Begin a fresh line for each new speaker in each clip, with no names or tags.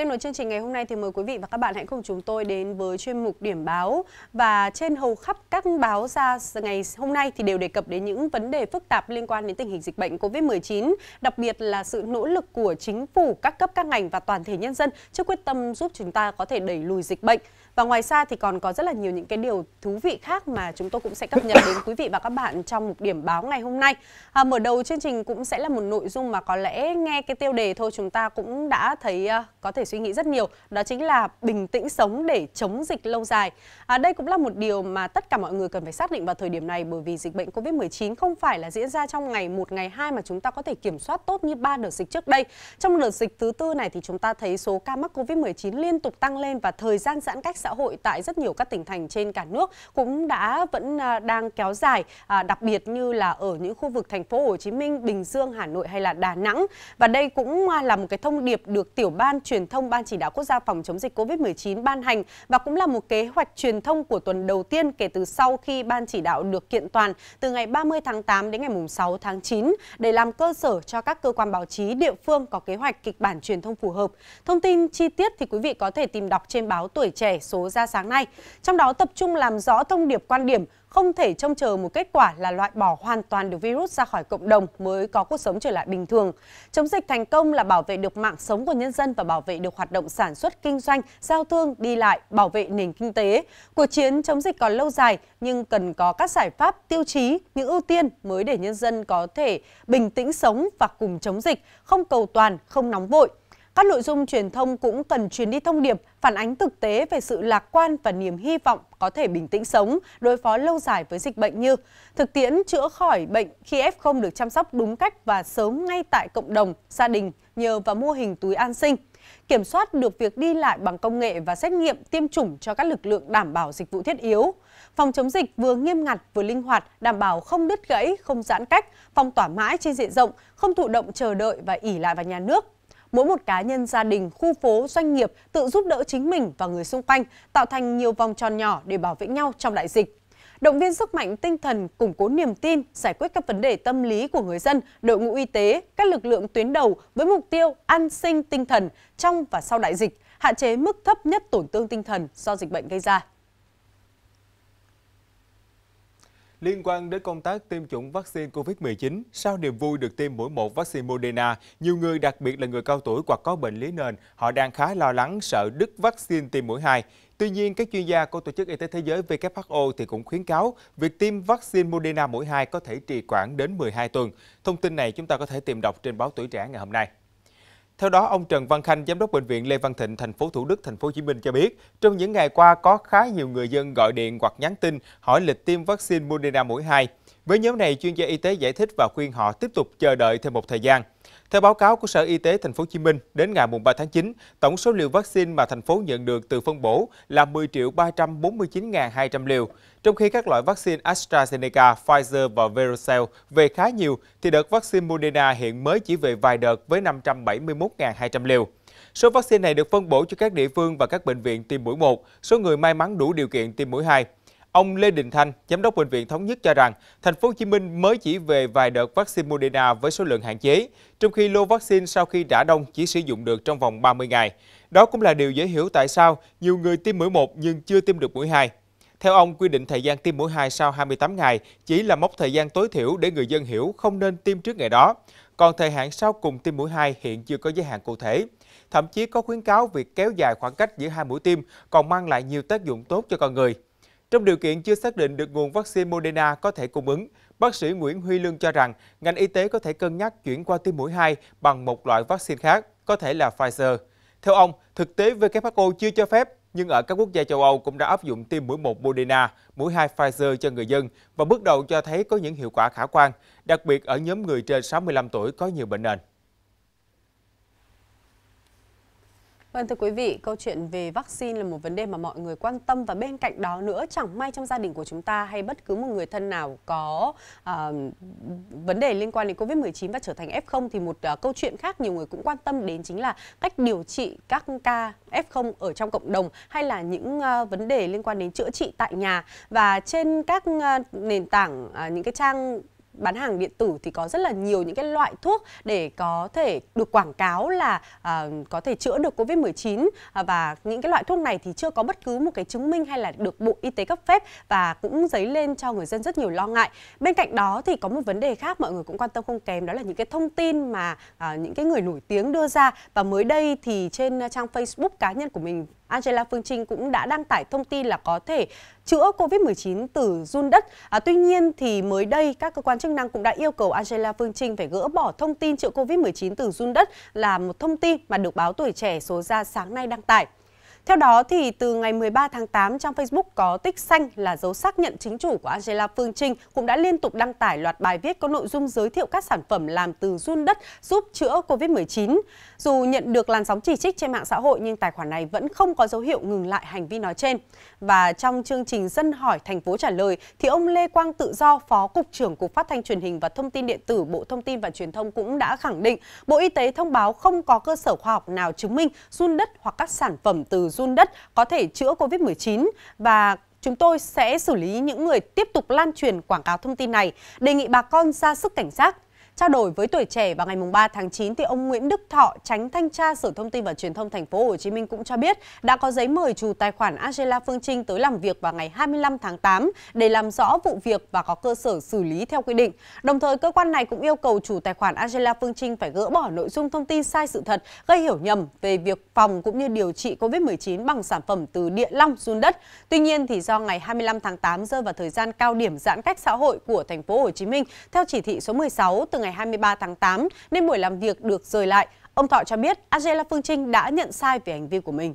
Tiếp nối chương trình ngày hôm nay thì mời quý vị và các bạn hãy cùng chúng tôi đến với chuyên mục điểm báo và trên hầu khắp các báo ra ngày hôm nay thì đều đề cập đến những vấn đề phức tạp liên quan đến tình hình dịch bệnh COVID-19, đặc biệt là sự nỗ lực của chính phủ, các cấp các ngành và toàn thể nhân dân trước quyết tâm giúp chúng ta có thể đẩy lùi dịch bệnh. Và ngoài ra thì còn có rất là nhiều những cái điều thú vị khác mà chúng tôi cũng sẽ cập nhật đến quý vị và các bạn trong một điểm báo ngày hôm nay. À, mở đầu chương trình cũng sẽ là một nội dung mà có lẽ nghe cái tiêu đề thôi chúng ta cũng đã thấy uh, có thể suy nghĩ rất nhiều. Đó chính là bình tĩnh sống để chống dịch lâu dài. À, đây cũng là một điều mà tất cả mọi người cần phải xác định vào thời điểm này bởi vì dịch bệnh COVID-19 không phải là diễn ra trong ngày 1, ngày 2 mà chúng ta có thể kiểm soát tốt như ba đợt dịch trước đây. Trong đợt dịch thứ tư này thì chúng ta thấy số ca mắc COVID-19 liên tục tăng lên và thời gian giãn cách xã hội tại rất nhiều các tỉnh thành trên cả nước cũng đã vẫn à, đang kéo dài, à, đặc biệt như là ở những khu vực thành phố Hồ Chí Minh, Bình Dương, Hà Nội hay là Đà Nẵng. Và đây cũng à, là một cái thông điệp được tiểu ban truyền thông Ban chỉ đạo quốc gia phòng chống dịch COVID-19 ban hành và cũng là một kế hoạch truyền thông của tuần đầu tiên kể từ sau khi ban chỉ đạo được kiện toàn từ ngày 30 tháng 8 đến ngày 6 tháng 9 để làm cơ sở cho các cơ quan báo chí địa phương có kế hoạch kịch bản truyền thông phù hợp. Thông tin chi tiết thì quý vị có thể tìm đọc trên báo Tuổi Trẻ số ra sáng nay. Trong đó tập trung làm rõ thông điệp quan điểm không thể trông chờ một kết quả là loại bỏ hoàn toàn được virus ra khỏi cộng đồng mới có cuộc sống trở lại bình thường. Chống dịch thành công là bảo vệ được mạng sống của nhân dân và bảo vệ được hoạt động sản xuất kinh doanh, giao thương, đi lại, bảo vệ nền kinh tế. Cuộc chiến chống dịch còn lâu dài nhưng cần có các giải pháp, tiêu chí, những ưu tiên mới để nhân dân có thể bình tĩnh sống và cùng chống dịch, không cầu toàn, không nóng vội. Các nội dung truyền thông cũng cần truyền đi thông điệp phản ánh thực tế về sự lạc quan và niềm hy vọng có thể bình tĩnh sống, đối phó lâu dài với dịch bệnh như thực tiễn chữa khỏi bệnh khi F0 được chăm sóc đúng cách và sớm ngay tại cộng đồng, gia đình nhờ vào mô hình túi an sinh, kiểm soát được việc đi lại bằng công nghệ và xét nghiệm tiêm chủng cho các lực lượng đảm bảo dịch vụ thiết yếu. Phòng chống dịch vừa nghiêm ngặt vừa linh hoạt, đảm bảo không đứt gãy, không giãn cách, phong tỏa mãi trên diện rộng, không thụ động chờ đợi và ỉ lại vào nhà nước Mỗi một cá nhân, gia đình, khu phố, doanh nghiệp tự giúp đỡ chính mình và người xung quanh, tạo thành nhiều vòng tròn nhỏ để bảo vệ nhau trong đại dịch động viên sức mạnh tinh thần, củng cố niềm tin, giải quyết các vấn đề tâm lý của người dân, đội ngũ y tế, các lực lượng tuyến đầu với mục tiêu an sinh tinh thần trong và sau đại dịch, hạn chế mức thấp nhất tổn thương tinh thần do dịch bệnh gây ra.
Liên quan đến công tác tiêm chủng vaccine COVID-19, sau niềm vui được tiêm mũi một vaccine Moderna, nhiều người đặc biệt là người cao tuổi hoặc có bệnh lý nền, họ đang khá lo lắng sợ đứt vaccine tiêm mũi 2. Tuy nhiên, các chuyên gia của Tổ chức Y tế Thế giới WHO thì cũng khuyến cáo việc tiêm vaccine Moderna mũi 2 có thể trì hoãn đến 12 tuần. Thông tin này chúng ta có thể tìm đọc trên báo Tuổi Trẻ ngày hôm nay. Theo đó, ông Trần Văn Khanh, giám đốc bệnh viện Lê Văn Thịnh, thành phố Thủ Đức, thành phố Hồ Chí Minh cho biết, trong những ngày qua có khá nhiều người dân gọi điện hoặc nhắn tin hỏi lịch tiêm vaccine Moderna mũi 2. Với nhóm này, chuyên gia y tế giải thích và khuyên họ tiếp tục chờ đợi thêm một thời gian. Theo báo cáo của Sở Y tế Thành phố Hồ Chí Minh, đến ngày 3 tháng 9, tổng số liều vaccine mà thành phố nhận được từ phân bổ là 10 349.200 liều. Trong khi các loại vaccine AstraZeneca, Pfizer và Verocell về khá nhiều, thì đợt vaccine Moderna hiện mới chỉ về vài đợt với 571.200 liều. Số vaccine này được phân bổ cho các địa phương và các bệnh viện tiêm mũi 1, số người may mắn đủ điều kiện tiêm mũi 2. Ông Lê Đình Thanh, giám đốc bệnh viện Thống Nhất cho rằng, thành phố Hồ Chí Minh mới chỉ về vài đợt vaccine Moderna với số lượng hạn chế, trong khi lô vaccine sau khi đã đông chỉ sử dụng được trong vòng 30 ngày. Đó cũng là điều dễ hiểu tại sao nhiều người tiêm mũi 1 nhưng chưa tiêm được mũi 2. Theo ông, quy định thời gian tiêm mũi 2 sau 28 ngày chỉ là mốc thời gian tối thiểu để người dân hiểu không nên tiêm trước ngày đó. Còn thời hạn sau cùng tiêm mũi 2 hiện chưa có giới hạn cụ thể. Thậm chí có khuyến cáo việc kéo dài khoảng cách giữa hai mũi tiêm còn mang lại nhiều tác dụng tốt cho con người. Trong điều kiện chưa xác định được nguồn vaccine Moderna có thể cung ứng, bác sĩ Nguyễn Huy Lương cho rằng ngành y tế có thể cân nhắc chuyển qua tiêm mũi 2 bằng một loại vaccine khác, có thể là Pfizer. Theo ông, thực tế WHO chưa cho phép, nhưng ở các quốc gia châu Âu cũng đã áp dụng tiêm mũi 1 Moderna, mũi 2 Pfizer cho người dân và bước đầu cho thấy có những hiệu quả khả quan, đặc biệt ở nhóm người trên 65 tuổi có nhiều bệnh nền.
Vâng thưa quý vị, câu chuyện về vaccine là một vấn đề mà mọi người quan tâm và bên cạnh đó nữa chẳng may trong gia đình của chúng ta hay bất cứ một người thân nào có à, vấn đề liên quan đến Covid-19 và trở thành F0 thì một à, câu chuyện khác nhiều người cũng quan tâm đến chính là cách điều trị các ca F0 ở trong cộng đồng hay là những à, vấn đề liên quan đến chữa trị tại nhà và trên các à, nền tảng à, những cái trang bán hàng điện tử thì có rất là nhiều những cái loại thuốc để có thể được quảng cáo là à, có thể chữa được Covid-19 à, và những cái loại thuốc này thì chưa có bất cứ một cái chứng minh hay là được Bộ Y tế cấp phép và cũng dấy lên cho người dân rất nhiều lo ngại. Bên cạnh đó thì có một vấn đề khác mọi người cũng quan tâm không kém đó là những cái thông tin mà à, những cái người nổi tiếng đưa ra và mới đây thì trên trang Facebook cá nhân của mình Angela Phương Trinh cũng đã đăng tải thông tin là có thể chữa COVID-19 từ run đất. À, tuy nhiên thì mới đây các cơ quan chức năng cũng đã yêu cầu Angela Phương Trinh phải gỡ bỏ thông tin chữa COVID-19 từ run đất là một thông tin mà được báo Tuổi Trẻ số ra sáng nay đăng tải. Theo đó, thì từ ngày 13 tháng 8, trang Facebook có tích xanh là dấu xác nhận chính chủ của Angela Phương Trinh cũng đã liên tục đăng tải loạt bài viết có nội dung giới thiệu các sản phẩm làm từ run đất giúp chữa COVID-19. Dù nhận được làn sóng chỉ trích trên mạng xã hội nhưng tài khoản này vẫn không có dấu hiệu ngừng lại hành vi nói trên. Và trong chương trình Dân hỏi thành phố trả lời thì ông Lê Quang Tự Do, Phó Cục trưởng Cục Phát thanh Truyền hình và Thông tin Điện tử Bộ Thông tin và Truyền thông cũng đã khẳng định Bộ Y tế thông báo không có cơ sở khoa học nào chứng minh run đất hoặc các sản phẩm từ run run đất có thể chữa COVID-19 và chúng tôi sẽ xử lý những người tiếp tục lan truyền quảng cáo thông tin này. Đề nghị bà con ra sức cảnh giác, Trao đổi với tuổi trẻ vào ngày 3 tháng 9 thì ông Nguyễn Đức Thọ, tránh thanh tra Sở Thông tin và Truyền thông thành phố Hồ Chí Minh cũng cho biết đã có giấy mời chủ tài khoản Angela Phương Trinh tới làm việc vào ngày 25 tháng 8 để làm rõ vụ việc và có cơ sở xử lý theo quy định. Đồng thời cơ quan này cũng yêu cầu chủ tài khoản Angela Phương Trinh phải gỡ bỏ nội dung thông tin sai sự thật gây hiểu nhầm về việc phòng cũng như điều trị COVID-19 bằng sản phẩm từ địa long run đất. Tuy nhiên thì do ngày 25 tháng 8 rơi vào thời gian cao điểm giãn cách xã hội của thành phố Hồ Chí Minh theo chỉ thị số 16 từ ngày ngày 23 tháng 8 nên buổi làm việc được rời lại. Ông Thọ cho biết Angela Phương Trinh đã nhận sai về hành vi của mình.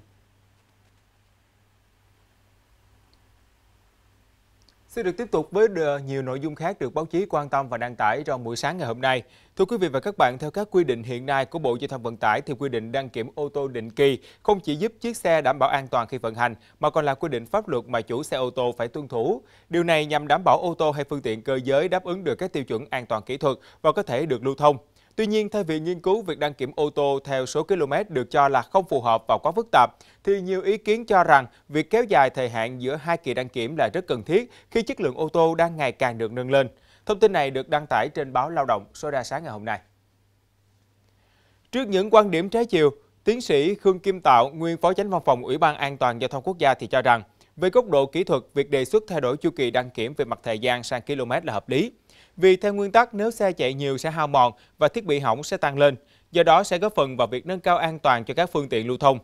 Xin được tiếp tục với ờ, nhiều nội dung khác được báo chí quan tâm và đăng tải trong buổi sáng ngày hôm nay. Thưa quý vị và các bạn, theo các quy định hiện nay của Bộ Giao thông Vận tải thì quy định đăng kiểm ô tô định kỳ không chỉ giúp chiếc xe đảm bảo an toàn khi vận hành mà còn là quy định pháp luật mà chủ xe ô tô phải tuân thủ. Điều này nhằm đảm bảo ô tô hay phương tiện cơ giới đáp ứng được các tiêu chuẩn an toàn kỹ thuật và có thể được lưu thông. Tuy nhiên, thay vì nghiên cứu việc đăng kiểm ô tô theo số km được cho là không phù hợp và quá phức tạp, thì nhiều ý kiến cho rằng việc kéo dài thời hạn giữa hai kỳ đăng kiểm là rất cần thiết khi chất lượng ô tô đang ngày càng được nâng lên. Thông tin này được đăng tải trên báo Lao động số ra sáng ngày hôm nay. Trước những quan điểm trái chiều, tiến sĩ Khương Kim Tạo, nguyên phó chánh văn phòng Ủy ban An toàn Giao thông Quốc gia thì cho rằng, về góc độ kỹ thuật, việc đề xuất thay đổi chu kỳ đăng kiểm về mặt thời gian sang km là hợp lý. Vì theo nguyên tắc nếu xe chạy nhiều sẽ hao mòn và thiết bị hỏng sẽ tăng lên, do đó sẽ góp phần vào việc nâng cao an toàn cho các phương tiện lưu thông.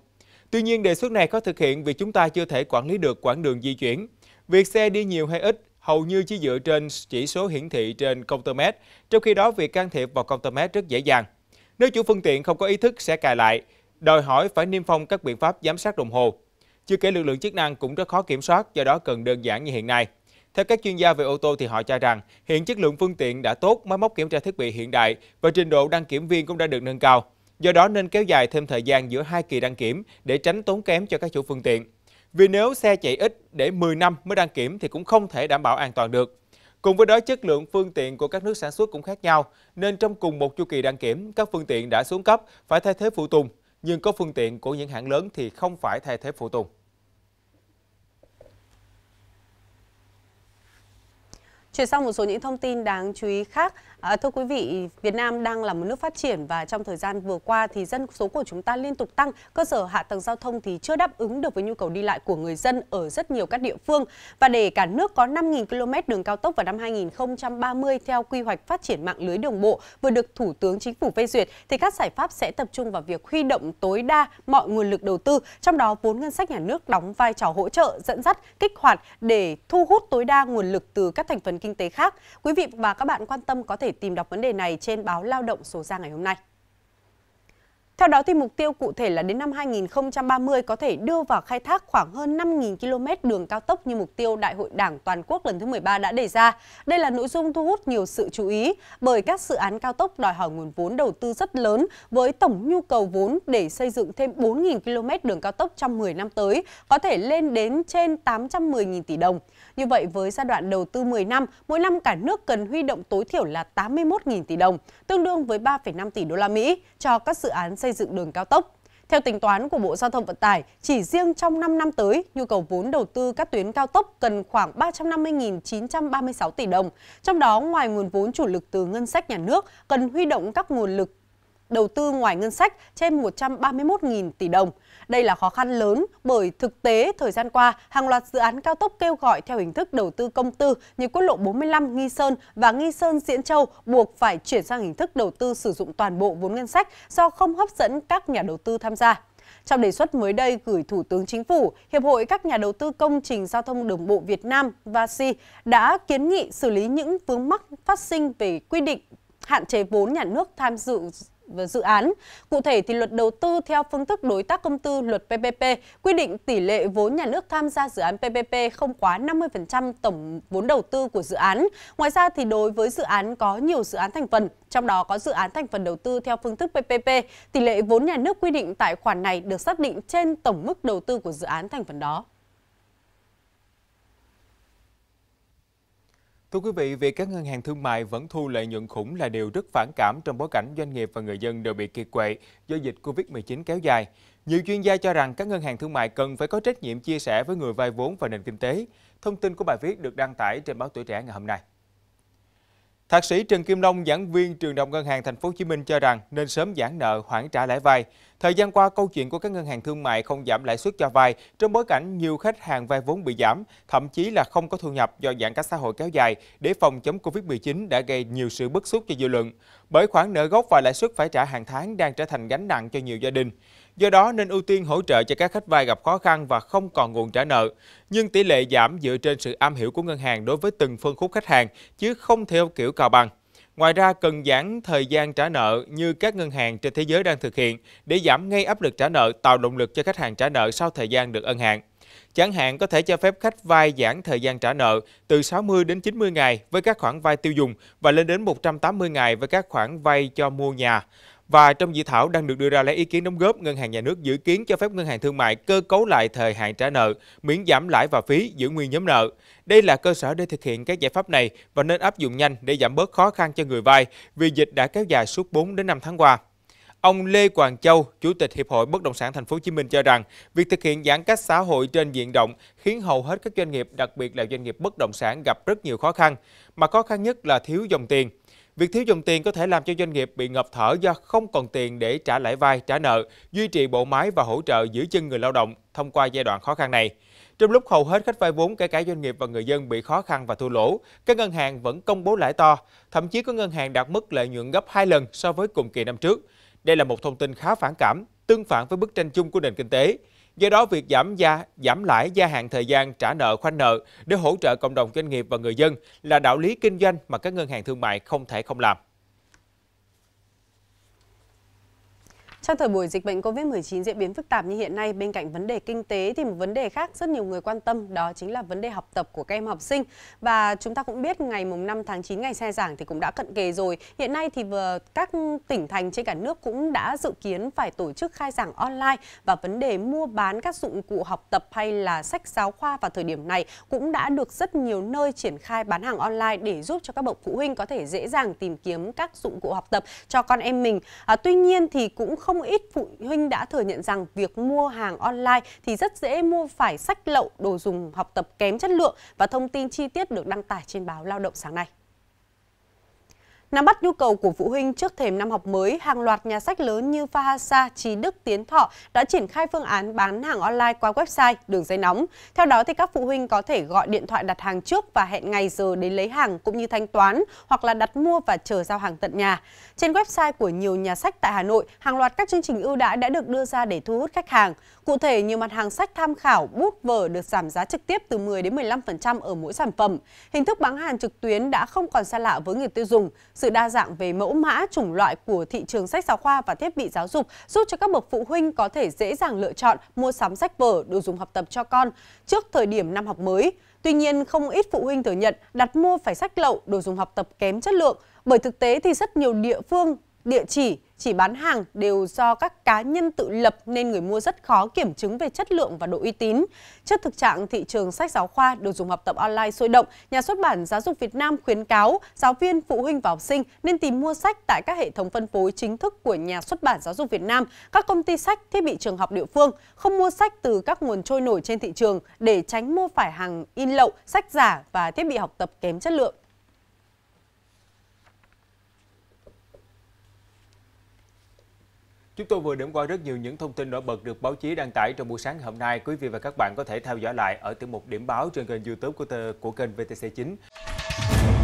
Tuy nhiên đề xuất này khó thực hiện vì chúng ta chưa thể quản lý được quãng đường di chuyển. Việc xe đi nhiều hay ít hầu như chỉ dựa trên chỉ số hiển thị trên công tơ mét, trong khi đó việc can thiệp vào công tơ mét rất dễ dàng. Nếu chủ phương tiện không có ý thức sẽ cài lại, đòi hỏi phải niêm phong các biện pháp giám sát đồng hồ. Chưa kể lực lượng chức năng cũng rất khó kiểm soát, do đó cần đơn giản như hiện nay. Theo các chuyên gia về ô tô thì họ cho rằng hiện chất lượng phương tiện đã tốt, máy móc kiểm tra thiết bị hiện đại và trình độ đăng kiểm viên cũng đã được nâng cao. Do đó nên kéo dài thêm thời gian giữa hai kỳ đăng kiểm để tránh tốn kém cho các chủ phương tiện. Vì nếu xe chạy ít để 10 năm mới đăng kiểm thì cũng không thể đảm bảo an toàn được. Cùng với đó, chất lượng phương tiện của các nước sản xuất cũng khác nhau, nên trong cùng một chu kỳ đăng kiểm, các phương tiện đã xuống cấp phải thay thế phụ tùng, nhưng có phương tiện của những hãng lớn thì không phải thay thế phụ tùng.
Chuyển sang một số những thông tin đáng chú ý khác. À, thưa quý vị, Việt Nam đang là một nước phát triển và trong thời gian vừa qua thì dân số của chúng ta liên tục tăng, cơ sở hạ tầng giao thông thì chưa đáp ứng được với nhu cầu đi lại của người dân ở rất nhiều các địa phương. Và để cả nước có 5.000 km đường cao tốc vào năm 2030 theo quy hoạch phát triển mạng lưới đường bộ vừa được Thủ tướng Chính phủ phê duyệt thì các giải pháp sẽ tập trung vào việc huy động tối đa mọi nguồn lực đầu tư, trong đó vốn ngân sách nhà nước đóng vai trò hỗ trợ, dẫn dắt, kích hoạt để thu hút tối đa nguồn lực từ các thành phần kinh tế khác. Quý vị và các bạn quan tâm có thể tìm đọc vấn đề này trên báo Lao động số ra ngày hôm nay. Theo đó, thì mục tiêu cụ thể là đến năm 2030 có thể đưa vào khai thác khoảng hơn 5.000 km đường cao tốc như mục tiêu Đại hội Đảng Toàn quốc lần thứ 13 đã đề ra. Đây là nội dung thu hút nhiều sự chú ý bởi các dự án cao tốc đòi hỏi nguồn vốn đầu tư rất lớn với tổng nhu cầu vốn để xây dựng thêm 4.000 km đường cao tốc trong 10 năm tới có thể lên đến trên 810.000 tỷ đồng. Như vậy, với giai đoạn đầu tư 10 năm, mỗi năm cả nước cần huy động tối thiểu là 81.000 tỷ đồng, tương đương với 3,5 tỷ đô la Mỹ cho các dự án xây xây dựng đường cao tốc. Theo tính toán của Bộ Giao thông Vận tải, chỉ riêng trong 5 năm tới, nhu cầu vốn đầu tư các tuyến cao tốc cần khoảng 350.936 tỷ đồng. Trong đó, ngoài nguồn vốn chủ lực từ ngân sách nhà nước, cần huy động các nguồn lực đầu tư ngoài ngân sách trên 131.000 tỷ đồng. Đây là khó khăn lớn bởi thực tế thời gian qua, hàng loạt dự án cao tốc kêu gọi theo hình thức đầu tư công tư như quốc lộ 45 Nghi Sơn và Nghi Sơn Diễn Châu buộc phải chuyển sang hình thức đầu tư sử dụng toàn bộ vốn ngân sách do không hấp dẫn các nhà đầu tư tham gia. Trong đề xuất mới đây gửi Thủ tướng Chính phủ, Hiệp hội các nhà đầu tư công trình giao thông đường bộ Việt Nam VASI đã kiến nghị xử lý những vướng mắc phát sinh về quy định hạn chế vốn nhà nước tham dự và dự án. Cụ thể thì luật đầu tư theo phương thức đối tác công tư luật PPP quy định tỷ lệ vốn nhà nước tham gia dự án PPP không quá 50% tổng vốn đầu tư của dự án. Ngoài ra thì đối với dự án có nhiều dự án thành phần, trong đó có dự án thành phần đầu tư theo phương thức PPP, tỷ lệ vốn nhà nước quy định tại khoản này được xác định trên tổng mức đầu tư của dự án thành phần đó.
Thưa quý vị, việc các ngân hàng thương mại vẫn thu lợi nhuận khủng là điều rất phản cảm trong bối cảnh doanh nghiệp và người dân đều bị kiệt quệ do dịch Covid-19 kéo dài. Nhiều chuyên gia cho rằng các ngân hàng thương mại cần phải có trách nhiệm chia sẻ với người vay vốn và nền kinh tế. Thông tin của bài viết được đăng tải trên báo Tuổi Trẻ ngày hôm nay. Thạc sĩ Trần Kim Long, giảng viên trường Đồng Ngân hàng Thành phố Hồ Chí Minh cho rằng nên sớm giãn nợ, hoãn trả lãi vay. Thời gian qua, câu chuyện của các ngân hàng thương mại không giảm lãi suất cho vay trong bối cảnh nhiều khách hàng vay vốn bị giảm, thậm chí là không có thu nhập do giãn cách xã hội kéo dài để phòng chống Covid-19 đã gây nhiều sự bức xúc cho dư luận. Bởi khoản nợ gốc và lãi suất phải trả hàng tháng đang trở thành gánh nặng cho nhiều gia đình. Do đó nên ưu tiên hỗ trợ cho các khách vay gặp khó khăn và không còn nguồn trả nợ. Nhưng tỷ lệ giảm dựa trên sự am hiểu của ngân hàng đối với từng phân khúc khách hàng, chứ không theo kiểu cào bằng. Ngoài ra, cần giãn thời gian trả nợ như các ngân hàng trên thế giới đang thực hiện để giảm ngay áp lực trả nợ, tạo động lực cho khách hàng trả nợ sau thời gian được ân hạn. Chẳng hạn có thể cho phép khách vay giãn thời gian trả nợ từ 60 đến 90 ngày với các khoản vay tiêu dùng và lên đến 180 ngày với các khoản vay cho mua nhà. Và trong dự thảo đang được đưa ra lấy ý kiến đóng góp, Ngân hàng Nhà nước dự kiến cho phép Ngân hàng Thương mại cơ cấu lại thời hạn trả nợ, miễn giảm lãi và phí giữ nguyên nhóm nợ. Đây là cơ sở để thực hiện các giải pháp này và nên áp dụng nhanh để giảm bớt khó khăn cho người vay vì dịch đã kéo dài suốt 4 đến 5 tháng qua. Ông Lê Quảng Châu, Chủ tịch Hiệp hội Bất động sản Thành phố Hồ Chí Minh cho rằng, việc thực hiện giãn cách xã hội trên diện rộng khiến hầu hết các doanh nghiệp, đặc biệt là doanh nghiệp bất động sản gặp rất nhiều khó khăn, mà khó khăn nhất là thiếu dòng tiền. Việc thiếu dòng tiền có thể làm cho doanh nghiệp bị ngập thở do không còn tiền để trả lãi vay, trả nợ, duy trì bộ máy và hỗ trợ giữ chân người lao động thông qua giai đoạn khó khăn này. Trong lúc hầu hết khách vay vốn kể cả doanh nghiệp và người dân bị khó khăn và thua lỗ, các ngân hàng vẫn công bố lãi to, thậm chí có ngân hàng đạt mức lợi nhuận gấp 2 lần so với cùng kỳ năm trước. Đây là một thông tin khá phản cảm, tương phản với bức tranh chung của nền kinh tế. Do đó, việc giảm gia, giảm lãi gia hạn thời gian trả nợ khoanh nợ để hỗ trợ cộng đồng doanh nghiệp và người dân là đạo lý kinh doanh mà các ngân hàng thương mại không thể không làm.
Trong thời buổi dịch bệnh COVID-19 diễn biến phức tạp như hiện nay, bên cạnh vấn đề kinh tế thì một vấn đề khác rất nhiều người quan tâm đó chính là vấn đề học tập của các em học sinh. Và chúng ta cũng biết ngày mùng 5 tháng 9 ngày xe giảng thì cũng đã cận kề rồi. Hiện nay thì các tỉnh thành trên cả nước cũng đã dự kiến phải tổ chức khai giảng online và vấn đề mua bán các dụng cụ học tập hay là sách giáo khoa vào thời điểm này cũng đã được rất nhiều nơi triển khai bán hàng online để giúp cho các bậc phụ huynh có thể dễ dàng tìm kiếm các dụng cụ học tập cho con em mình. À, tuy nhiên thì cũng không không ít phụ huynh đã thừa nhận rằng việc mua hàng online thì rất dễ mua phải sách lậu, đồ dùng học tập kém chất lượng và thông tin chi tiết được đăng tải trên báo Lao động sáng nay. Nắm bắt nhu cầu của phụ huynh trước thềm năm học mới, hàng loạt nhà sách lớn như Fahasa, Trí Đức, Tiến Thọ đã triển khai phương án bán hàng online qua website, đường dây nóng. Theo đó, thì các phụ huynh có thể gọi điện thoại đặt hàng trước và hẹn ngày giờ đến lấy hàng cũng như thanh toán hoặc là đặt mua và chờ giao hàng tận nhà. Trên website của nhiều nhà sách tại Hà Nội, hàng loạt các chương trình ưu đãi đã được đưa ra để thu hút khách hàng. Cụ thể, nhiều mặt hàng sách tham khảo, bút vở được giảm giá trực tiếp từ 10 đến 15% ở mỗi sản phẩm. Hình thức bán hàng trực tuyến đã không còn xa lạ với người tiêu dùng. Sự đa dạng về mẫu mã, chủng loại của thị trường sách giáo khoa và thiết bị giáo dục giúp cho các bậc phụ huynh có thể dễ dàng lựa chọn mua sắm sách vở, đồ dùng học tập cho con trước thời điểm năm học mới. Tuy nhiên, không ít phụ huynh thừa nhận đặt mua phải sách lậu, đồ dùng học tập kém chất lượng, bởi thực tế thì rất nhiều địa phương, địa chỉ chỉ bán hàng đều do các cá nhân tự lập nên người mua rất khó kiểm chứng về chất lượng và độ uy tín. Trước thực trạng thị trường sách giáo khoa đồ dùng học tập online sôi động, nhà xuất bản Giáo dục Việt Nam khuyến cáo giáo viên, phụ huynh và học sinh nên tìm mua sách tại các hệ thống phân phối chính thức của nhà xuất bản Giáo dục Việt Nam, các công ty sách, thiết bị trường học địa phương, không mua sách từ các nguồn trôi nổi trên thị trường để tránh mua phải hàng in lậu, sách giả và thiết bị học tập kém chất lượng.
Chúng tôi vừa điểm qua rất nhiều những thông tin nổi bật được báo chí đăng tải trong buổi sáng hôm nay. Quý vị và các bạn có thể theo dõi lại ở tiểu mục điểm báo trên kênh YouTube của của kênh VTC9.